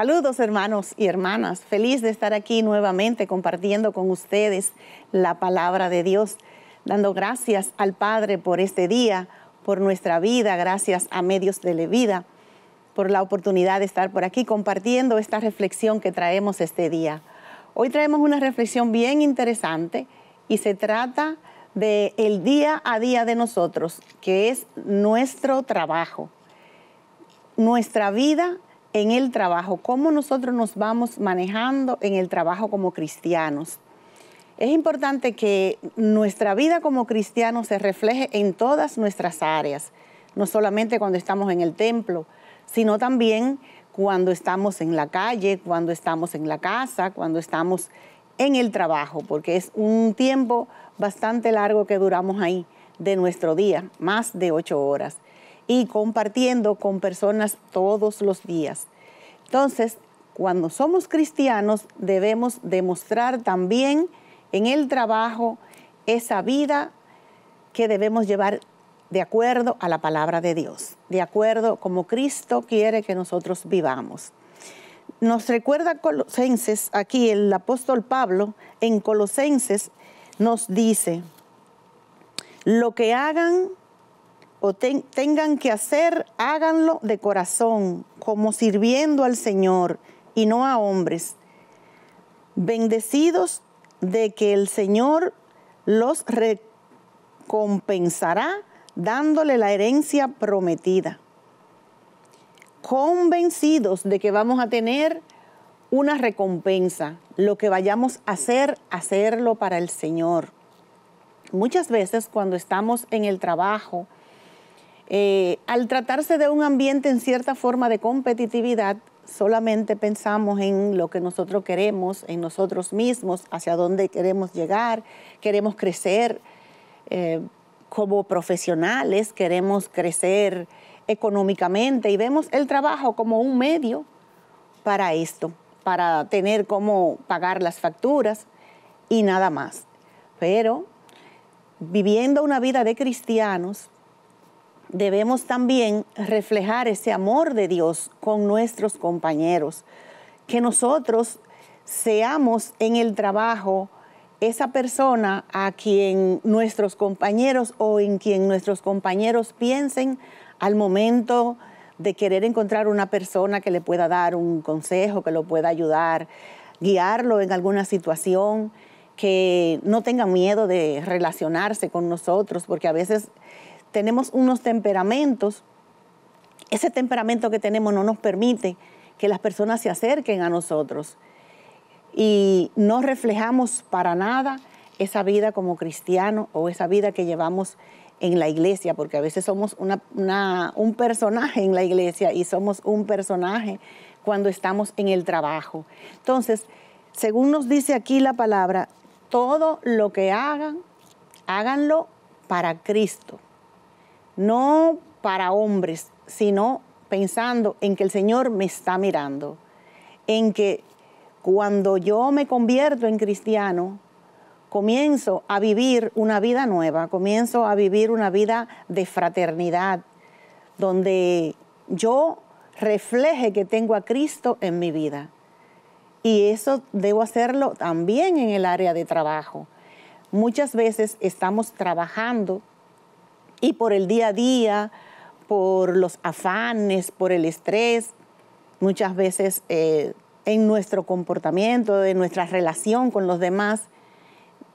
Saludos hermanos y hermanas, feliz de estar aquí nuevamente compartiendo con ustedes la palabra de Dios, dando gracias al Padre por este día, por nuestra vida, gracias a Medios de la Vida, por la oportunidad de estar por aquí compartiendo esta reflexión que traemos este día. Hoy traemos una reflexión bien interesante y se trata de el día a día de nosotros, que es nuestro trabajo. Nuestra vida en el trabajo, cómo nosotros nos vamos manejando en el trabajo como cristianos. Es importante que nuestra vida como cristianos se refleje en todas nuestras áreas, no solamente cuando estamos en el templo, sino también cuando estamos en la calle, cuando estamos en la casa, cuando estamos en el trabajo, porque es un tiempo bastante largo que duramos ahí de nuestro día, más de ocho horas y compartiendo con personas todos los días. Entonces, cuando somos cristianos debemos demostrar también en el trabajo esa vida que debemos llevar de acuerdo a la palabra de Dios, de acuerdo como Cristo quiere que nosotros vivamos. Nos recuerda Colosenses, aquí el apóstol Pablo en Colosenses nos dice, lo que hagan o tengan que hacer, háganlo de corazón, como sirviendo al Señor y no a hombres. Bendecidos de que el Señor los recompensará dándole la herencia prometida. Convencidos de que vamos a tener una recompensa, lo que vayamos a hacer, hacerlo para el Señor. Muchas veces cuando estamos en el trabajo, eh, al tratarse de un ambiente en cierta forma de competitividad, solamente pensamos en lo que nosotros queremos, en nosotros mismos, hacia dónde queremos llegar, queremos crecer eh, como profesionales, queremos crecer económicamente y vemos el trabajo como un medio para esto, para tener cómo pagar las facturas y nada más. Pero viviendo una vida de cristianos, debemos también reflejar ese amor de Dios con nuestros compañeros, que nosotros seamos en el trabajo esa persona a quien nuestros compañeros o en quien nuestros compañeros piensen al momento de querer encontrar una persona que le pueda dar un consejo, que lo pueda ayudar, guiarlo en alguna situación, que no tenga miedo de relacionarse con nosotros, porque a veces tenemos unos temperamentos, ese temperamento que tenemos no nos permite que las personas se acerquen a nosotros y no reflejamos para nada esa vida como cristiano o esa vida que llevamos en la iglesia, porque a veces somos un personaje en la iglesia y somos un personaje cuando estamos en el trabajo. Entonces, según nos dice aquí la palabra, todo lo que hagan, háganlo para Cristo no para hombres, sino pensando en que el Señor me está mirando, en que cuando yo me convierto en cristiano, comienzo a vivir una vida nueva, comienzo a vivir una vida de fraternidad, donde yo refleje que tengo a Cristo en mi vida. Y eso debo hacerlo también en el área de trabajo. Muchas veces estamos trabajando y por el día a día, por los afanes, por el estrés, muchas veces eh, en nuestro comportamiento, en nuestra relación con los demás,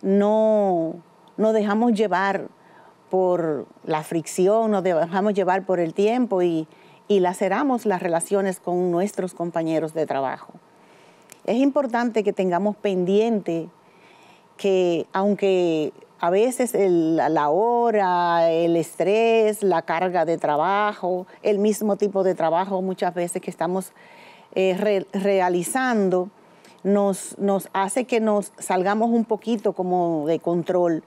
no, no dejamos llevar por la fricción, no dejamos llevar por el tiempo y, y laceramos las relaciones con nuestros compañeros de trabajo. Es importante que tengamos pendiente que aunque a veces la hora, el estrés, la carga de trabajo, el mismo tipo de trabajo muchas veces que estamos eh, realizando, nos, nos hace que nos salgamos un poquito como de control,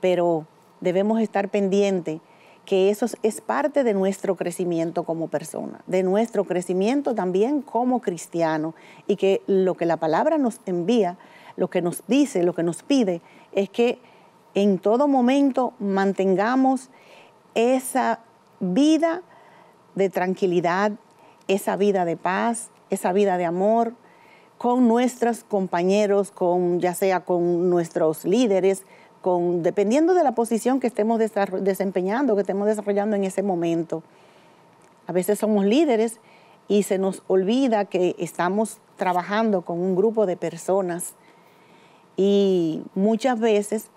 pero debemos estar pendientes que eso es parte de nuestro crecimiento como persona, de nuestro crecimiento también como cristiano, y que lo que la palabra nos envía, lo que nos dice, lo que nos pide, es que en todo momento mantengamos esa vida de tranquilidad, esa vida de paz, esa vida de amor con nuestros compañeros, con ya sea con nuestros líderes, con dependiendo de la posición que estemos desempeñando, que estemos desarrollando en ese momento. A veces somos líderes y se nos olvida que estamos trabajando con un grupo de personas y muchas veces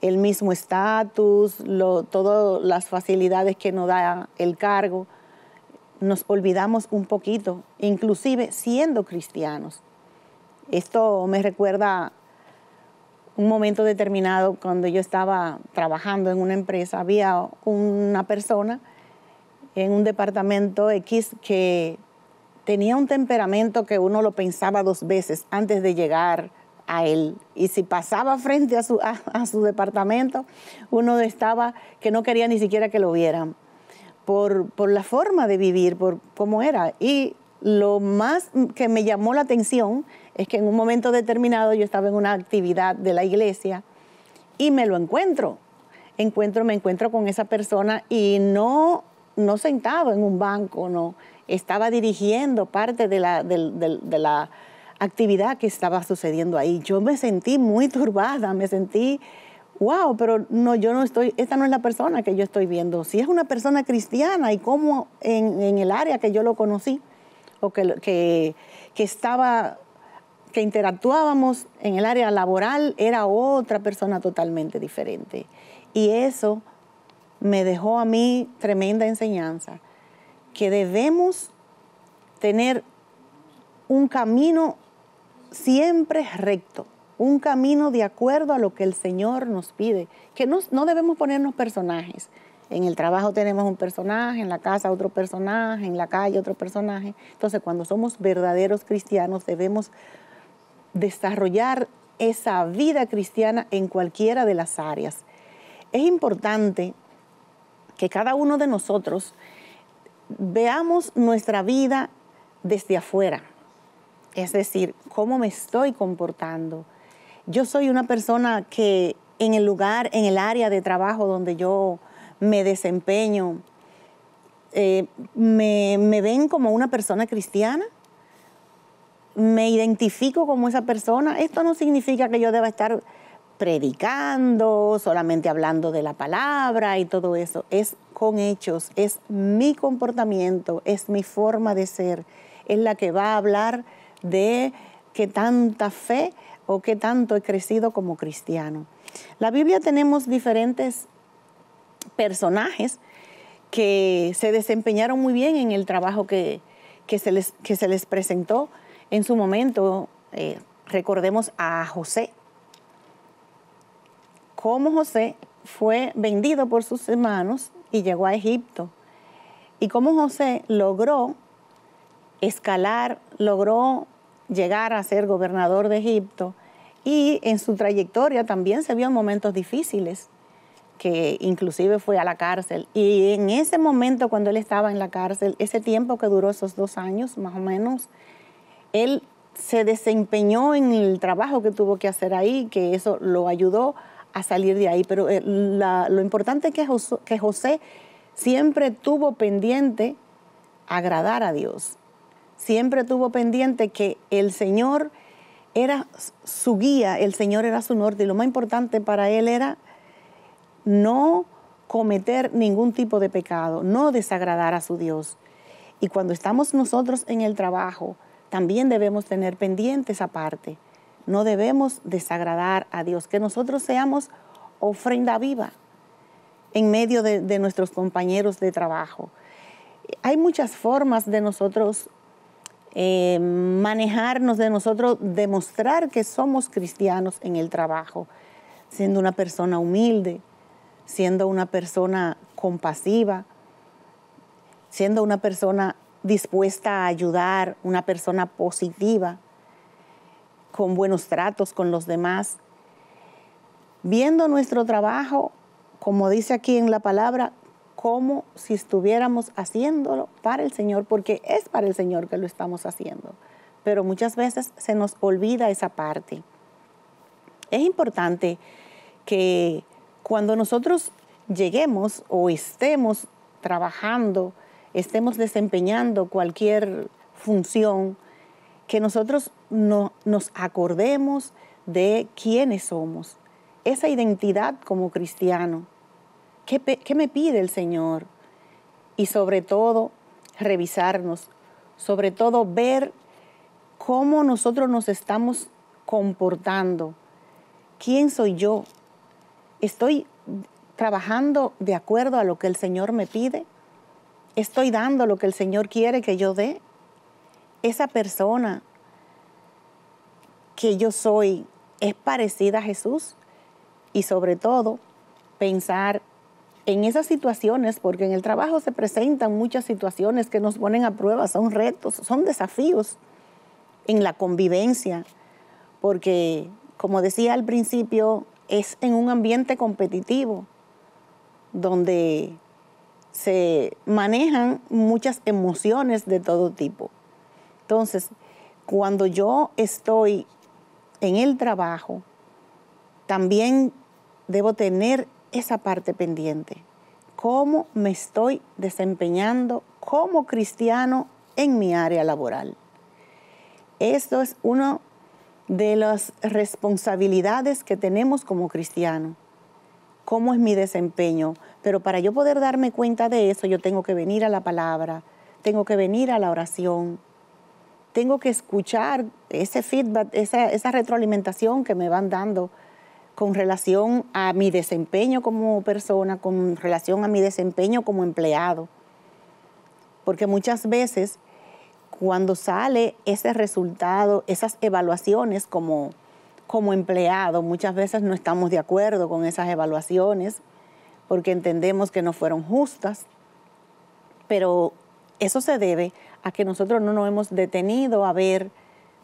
el mismo estatus, todas las facilidades que nos da el cargo, nos olvidamos un poquito, inclusive siendo cristianos. Esto me recuerda un momento determinado cuando yo estaba trabajando en una empresa, había una persona en un departamento X que tenía un temperamento que uno lo pensaba dos veces antes de llegar a él. Y si pasaba frente a su, a, su departamento, uno estaba que no quería ni siquiera que lo vieran por, la forma de vivir, por cómo era. Y lo más que me llamó la atención es que en un momento determinado yo estaba en una actividad de la iglesia y me lo encuentro. Encuentro, me encuentro con esa persona y no, no sentado en un banco, no. Estaba dirigiendo parte de la, de la actividad que estaba sucediendo ahí. Yo me sentí muy turbada, me sentí, wow, pero no, yo no estoy, esta no es la persona que yo estoy viendo. Si es una persona cristiana y cómo en, el área que yo lo conocí o que, que estaba que interactuábamos en el área laboral era otra persona totalmente diferente. Y eso me dejó a mí tremenda enseñanza, que debemos tener un camino siempre recto, un camino de acuerdo a lo que el Señor nos pide, que no, no debemos ponernos personajes. En el trabajo tenemos un personaje, en la casa otro personaje, en la calle otro personaje. Entonces, cuando somos verdaderos cristianos, debemos desarrollar esa vida cristiana en cualquiera de las áreas. Es importante que cada uno de nosotros veamos nuestra vida desde afuera, es decir, cómo me estoy comportando. Yo soy una persona que en el lugar, en el área de trabajo donde yo me desempeño, eh, me, me ven como una persona cristiana me identifico como esa persona. Esto no significa que yo deba estar predicando, solamente hablando de la palabra y todo eso. Es con hechos, es mi comportamiento, es mi forma de ser, es la que va a hablar de qué tanta fe o qué tanto he crecido como cristiano. La Biblia tenemos diferentes personajes que se desempeñaron muy bien en el trabajo que, se, les, que se, les, presentó en su momento. Eh, recordemos a José. Cómo José fue vendido por sus hermanos y llegó a Egipto. Y cómo José logró escalar logró llegar a ser gobernador de Egipto y en su trayectoria también se vio en momentos difíciles, que inclusive fue a la cárcel. Y en ese momento cuando él estaba en la cárcel, ese tiempo que duró esos dos años más o menos, él se desempeñó en el trabajo que tuvo que hacer ahí, que eso lo ayudó a salir de ahí. Pero eh, lo importante es que José, que José siempre tuvo pendiente agradar a Dios siempre tuvo pendiente que el Señor era su guía, el Señor era su norte y lo más importante para él era no cometer ningún tipo de pecado, no desagradar a su Dios. Y cuando estamos nosotros en el trabajo, también debemos tener pendiente esa parte. No debemos desagradar a Dios, que nosotros seamos ofrenda viva en medio de, nuestros compañeros de trabajo. Hay muchas formas de nosotros eh, manejarnos de nosotros, demostrar que somos cristianos en el trabajo, siendo una persona humilde, siendo una persona compasiva, siendo una persona dispuesta a ayudar, una persona positiva, con buenos tratos con los demás, viendo nuestro trabajo, como dice aquí en la palabra, como si estuviéramos haciéndolo para el Señor, porque es para el Señor que lo estamos haciendo. Pero muchas veces se nos olvida esa parte. Es importante que cuando nosotros lleguemos o estemos trabajando, estemos desempeñando cualquier función, que nosotros nos acordemos de quiénes somos, esa identidad como cristiano ¿Qué, me pide el Señor? Y sobre todo, revisarnos, sobre todo ver cómo nosotros nos estamos comportando. ¿Quién soy yo? ¿Estoy trabajando de acuerdo a lo que el Señor me pide? ¿Estoy dando lo que el Señor quiere que yo dé? Esa persona que yo soy es parecida a Jesús y sobre todo pensar en esas situaciones, porque en el trabajo se presentan muchas situaciones que nos ponen a prueba, son retos, son desafíos en la convivencia, porque como decía al principio, es en un ambiente competitivo donde se manejan muchas emociones de todo tipo. Entonces, cuando yo estoy en el trabajo, también debo tener esa parte pendiente. ¿Cómo me estoy desempeñando como cristiano en mi área laboral? Esto es una de las responsabilidades que tenemos como cristiano. ¿Cómo es mi desempeño? Pero para yo poder darme cuenta de eso, yo tengo que venir a la palabra, tengo que venir a la oración, tengo que escuchar ese feedback, esa, esa retroalimentación que me van dando con relación a mi desempeño como persona, con relación a mi desempeño como empleado. Porque muchas veces cuando sale ese resultado, esas evaluaciones como, como empleado, muchas veces no estamos de acuerdo con esas evaluaciones porque entendemos que no fueron justas, pero eso se debe a que nosotros no nos hemos detenido a ver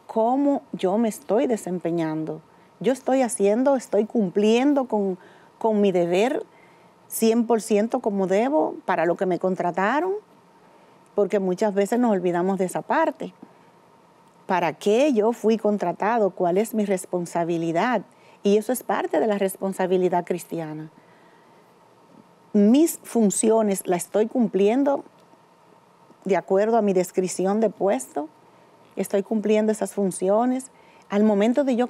cómo yo me estoy desempeñando yo estoy haciendo, estoy cumpliendo con, mi deber 100% como debo para lo que me contrataron, porque muchas veces nos olvidamos de esa parte. ¿Para qué yo fui contratado? ¿Cuál es mi responsabilidad? Y eso es parte de la responsabilidad cristiana. Mis funciones las estoy cumpliendo de acuerdo a mi descripción de puesto, estoy cumpliendo esas funciones. Al momento de yo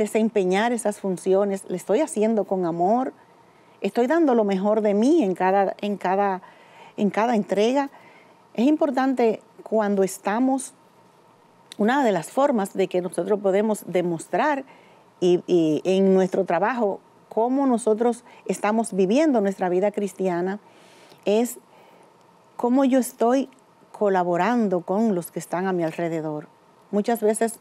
desempeñar esas funciones, le estoy haciendo con amor, estoy dando lo mejor de mí en cada, en cada, en cada entrega. Es importante cuando estamos, una de las formas de que nosotros podemos demostrar y, en nuestro trabajo cómo nosotros estamos viviendo nuestra vida cristiana es cómo yo estoy colaborando con los que están a mi alrededor. Muchas veces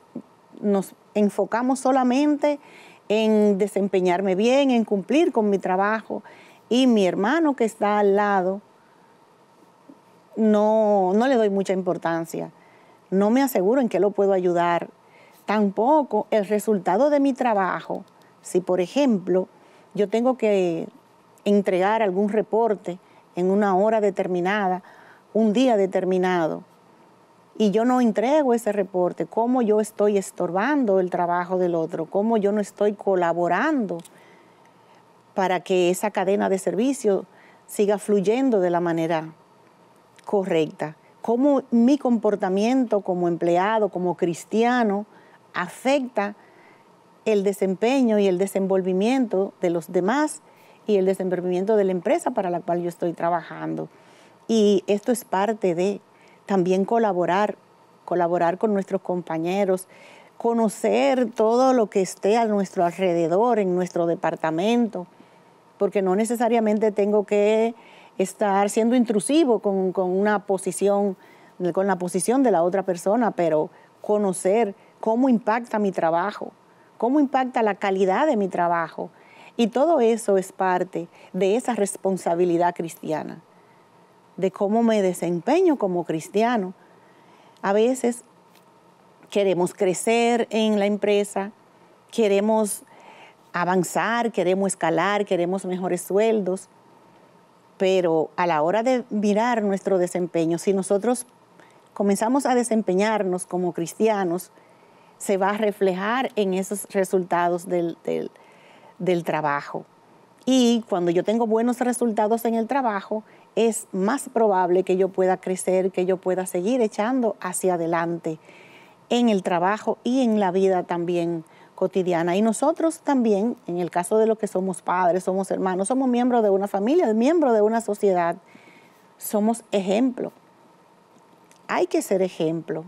nos enfocamos solamente en desempeñarme bien, en cumplir con mi trabajo. Y mi hermano que está al lado, no, no le doy mucha importancia. No me aseguro en qué lo puedo ayudar. Tampoco el resultado de mi trabajo, si por ejemplo yo tengo que entregar algún reporte en una hora determinada, un día determinado, y yo no entrego ese reporte, cómo yo estoy estorbando el trabajo del otro, cómo yo no estoy colaborando para que esa cadena de servicio siga fluyendo de la manera correcta, cómo mi comportamiento como empleado, como cristiano, afecta el desempeño y el desenvolvimiento de los demás y el desenvolvimiento de la empresa para la cual yo estoy trabajando. Y esto es parte de también colaborar, colaborar con nuestros compañeros, conocer todo lo que esté a nuestro alrededor, en nuestro departamento, porque no necesariamente tengo que estar siendo intrusivo con, con una posición, con la posición de la otra persona, pero conocer cómo impacta mi trabajo, cómo impacta la calidad de mi trabajo. Y todo eso es parte de esa responsabilidad cristiana de cómo me desempeño como cristiano. A veces queremos crecer en la empresa, queremos avanzar, queremos escalar, queremos mejores sueldos, pero a la hora de mirar nuestro desempeño, si nosotros comenzamos a desempeñarnos como cristianos, se va a reflejar en esos resultados del, del trabajo. Y cuando yo tengo buenos resultados en el trabajo, es más probable que yo pueda crecer, que yo pueda seguir echando hacia adelante en el trabajo y en la vida también cotidiana. Y nosotros también, en el caso de lo que somos padres, somos hermanos, somos miembros de una familia, miembros de una sociedad, somos ejemplo. Hay que ser ejemplo.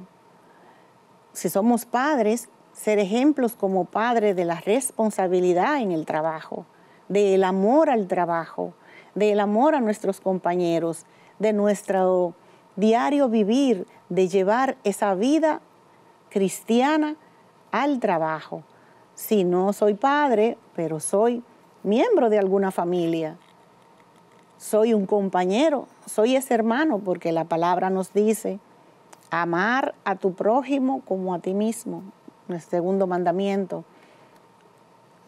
Si somos padres, ser ejemplos como padres de la responsabilidad en el trabajo del amor al trabajo, del amor a nuestros compañeros, de nuestro diario vivir, de llevar esa vida cristiana al trabajo. Si no soy padre, pero soy miembro de alguna familia, soy un compañero, soy ese hermano, porque la palabra nos dice amar a tu prójimo como a ti mismo, el segundo mandamiento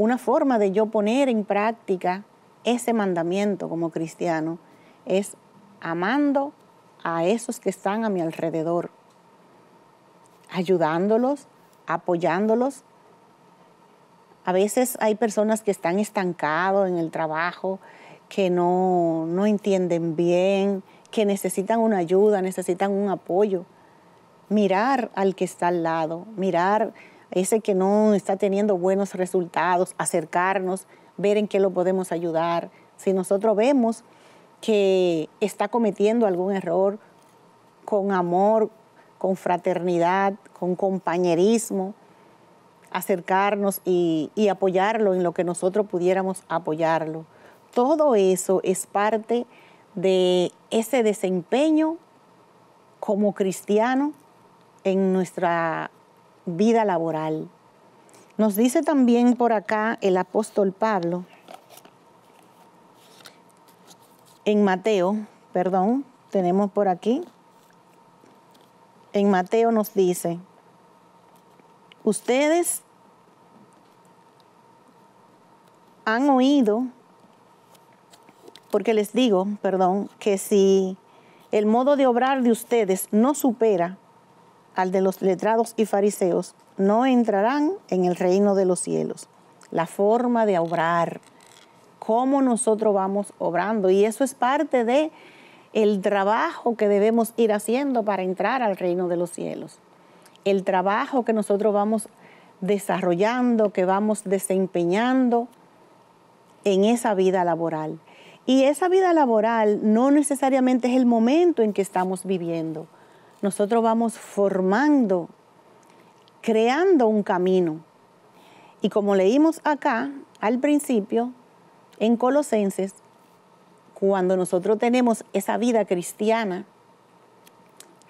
una forma de yo poner en práctica ese mandamiento como cristiano es amando a esos que están a mi alrededor, ayudándolos, apoyándolos. A veces hay personas que están estancados en el trabajo, que no, no entienden bien, que necesitan una ayuda, necesitan un apoyo. Mirar al que está al lado, mirar ese que no está teniendo buenos resultados, acercarnos, ver en qué lo podemos ayudar. Si nosotros vemos que está cometiendo algún error, con amor, con fraternidad, con compañerismo, acercarnos y, apoyarlo en lo que nosotros pudiéramos apoyarlo. Todo eso es parte de ese desempeño como cristiano en nuestra vida laboral. Nos dice también por acá el apóstol Pablo, en Mateo, perdón, tenemos por aquí, en Mateo nos dice, ustedes han oído, porque les digo, perdón, que si el modo de obrar de ustedes no supera al de los letrados y fariseos, no entrarán en el reino de los cielos. La forma de obrar, cómo nosotros vamos obrando. Y eso es parte de el trabajo que debemos ir haciendo para entrar al reino de los cielos. El trabajo que nosotros vamos desarrollando, que vamos desempeñando en esa vida laboral. Y esa vida laboral no necesariamente es el momento en que estamos viviendo nosotros vamos formando, creando un camino. Y como leímos acá al principio, en Colosenses, cuando nosotros tenemos esa vida cristiana,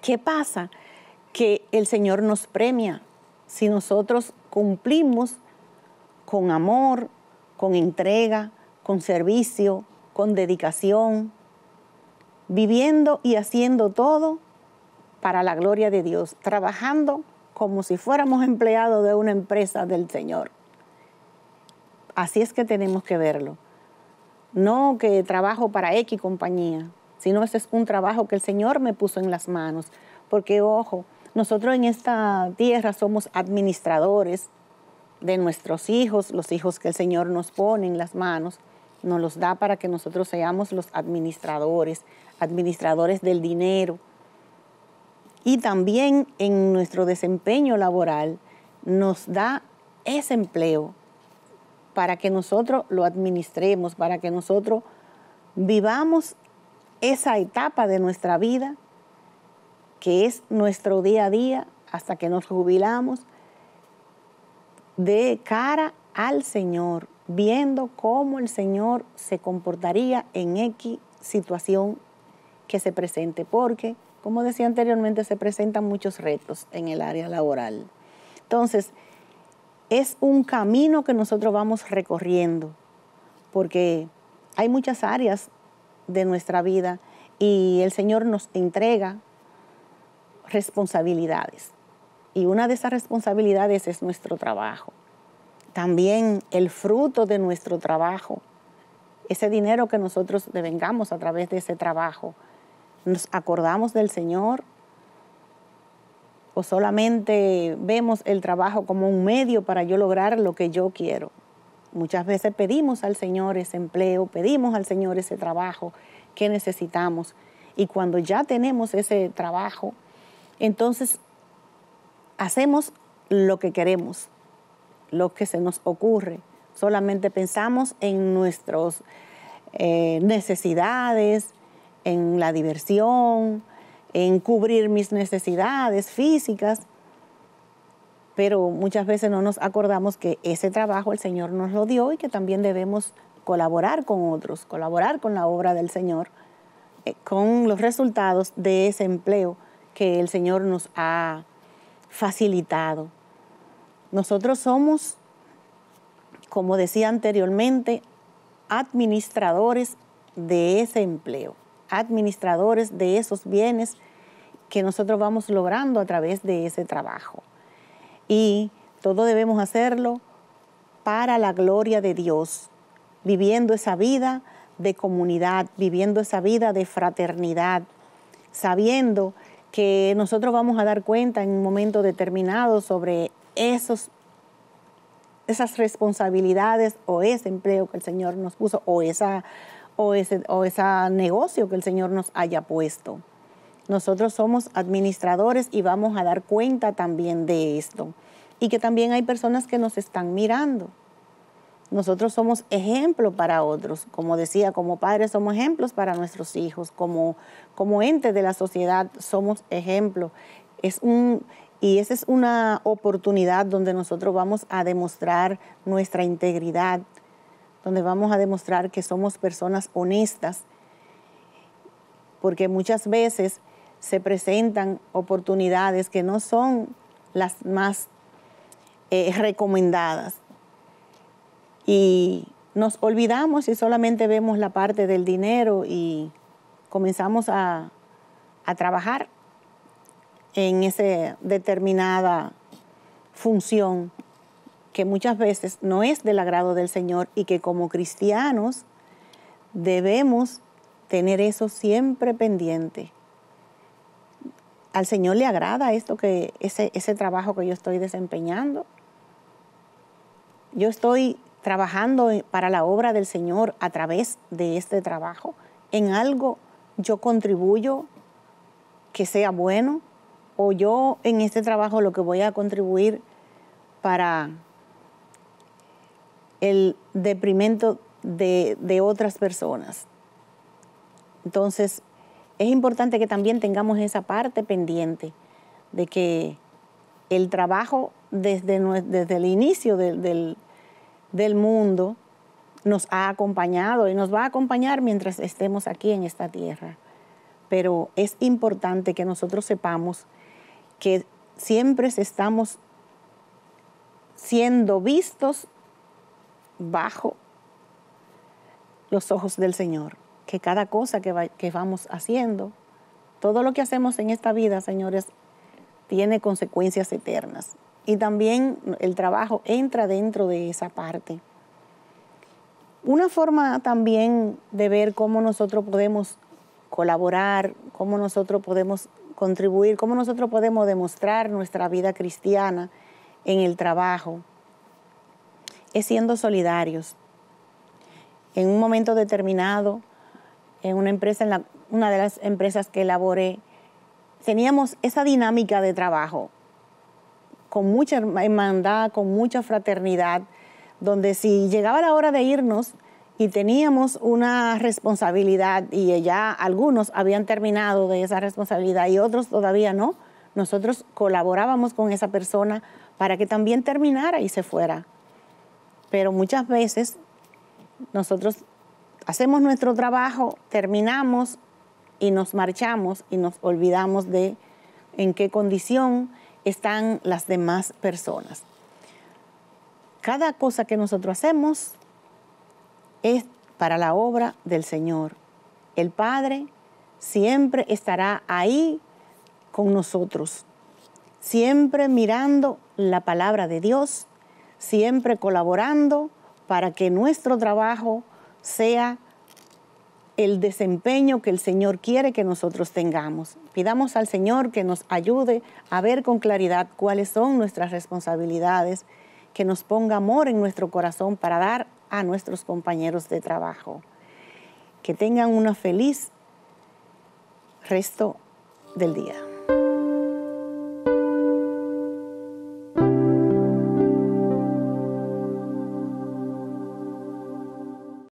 ¿qué pasa? Que el Señor nos premia si nosotros cumplimos con amor, con entrega, con servicio, con dedicación, viviendo y haciendo todo para la gloria de Dios, trabajando como si fuéramos empleados de una empresa del Señor. Así es que tenemos que verlo. No que trabajo para X compañía, sino ese es un trabajo que el Señor me puso en las manos. Porque, ojo, nosotros en esta tierra somos administradores de nuestros hijos, los hijos que el Señor nos pone en las manos, nos los da para que nosotros seamos los administradores, administradores del dinero, y también en nuestro desempeño laboral nos da ese empleo para que nosotros lo administremos, para que nosotros vivamos esa etapa de nuestra vida que es nuestro día a día hasta que nos jubilamos de cara al Señor, viendo cómo el Señor se comportaría en X situación que se presente, porque como decía anteriormente, se presentan muchos retos en el área laboral. Entonces, es un camino que nosotros vamos recorriendo, porque hay muchas áreas de nuestra vida y el Señor nos entrega responsabilidades. Y una de esas responsabilidades es nuestro trabajo. También el fruto de nuestro trabajo, ese dinero que nosotros devengamos a través de ese trabajo, ¿Nos acordamos del Señor? ¿O solamente vemos el trabajo como un medio para yo lograr lo que yo quiero? Muchas veces pedimos al Señor ese empleo, pedimos al Señor ese trabajo que necesitamos. Y cuando ya tenemos ese trabajo, entonces hacemos lo que queremos, lo que se nos ocurre. Solamente pensamos en nuestras eh, necesidades, en la diversión, en cubrir mis necesidades físicas, pero muchas veces no nos acordamos que ese trabajo el Señor nos lo dio y que también debemos colaborar con otros, colaborar con la obra del Señor, eh, con los resultados de ese empleo que el Señor nos ha facilitado. Nosotros somos, como decía anteriormente, administradores de ese empleo administradores de esos bienes que nosotros vamos logrando a través de ese trabajo. Y todo debemos hacerlo para la gloria de Dios, viviendo esa vida de comunidad, viviendo esa vida de fraternidad, sabiendo que nosotros vamos a dar cuenta en un momento determinado sobre esos, esas responsabilidades o ese empleo que el Señor nos puso o esa o ese, o ese negocio que el Señor nos haya puesto. Nosotros somos administradores y vamos a dar cuenta también de esto. Y que también hay personas que nos están mirando. Nosotros somos ejemplo para otros. Como decía, como padres somos ejemplos para nuestros hijos. Como, como ente de la sociedad somos ejemplo. Es un, y esa es una oportunidad donde nosotros vamos a demostrar nuestra integridad, donde vamos a demostrar que somos personas honestas, porque muchas veces se presentan oportunidades que no son las más eh, recomendadas. Y nos olvidamos y solamente vemos la parte del dinero y comenzamos a, a trabajar en esa determinada función que muchas veces no es del agrado del Señor y que como cristianos debemos tener eso siempre pendiente. ¿Al Señor le agrada esto que ese, ese trabajo que yo estoy desempeñando? Yo estoy trabajando para la obra del Señor a través de este trabajo. En algo yo contribuyo que sea bueno o yo en este trabajo lo que voy a contribuir para el deprimento de, otras personas. Entonces, es importante que también tengamos esa parte pendiente de que el trabajo desde, desde el inicio del, mundo nos ha acompañado y nos va a acompañar mientras estemos aquí en esta tierra. Pero es importante que nosotros sepamos que siempre estamos siendo vistos bajo los ojos del Señor, que cada cosa que, vamos haciendo, todo lo que hacemos en esta vida, señores, tiene consecuencias eternas. Y también el trabajo entra dentro de esa parte. Una forma también de ver cómo nosotros podemos colaborar, cómo nosotros podemos contribuir, cómo nosotros podemos demostrar nuestra vida cristiana en el trabajo, es siendo solidarios. En un momento determinado, en una empresa, en una de las empresas que elaboré, teníamos esa dinámica de trabajo con mucha hermandad, con mucha fraternidad, donde si llegaba la hora de irnos y teníamos una responsabilidad y ya algunos habían terminado de esa responsabilidad y otros todavía no, nosotros colaborábamos con esa persona para que también terminara y se fuera pero muchas veces nosotros hacemos nuestro trabajo, terminamos y nos marchamos y nos olvidamos de en qué condición están las demás personas. Cada cosa que nosotros hacemos es para la obra del Señor. El Padre siempre estará ahí con nosotros, siempre mirando la palabra de Dios, siempre colaborando para que nuestro trabajo sea el desempeño que el Señor quiere que nosotros tengamos. Pidamos al Señor que nos ayude a ver con claridad cuáles son nuestras responsabilidades, que nos ponga amor en nuestro corazón para dar a nuestros compañeros de trabajo. Que tengan una feliz resto del día.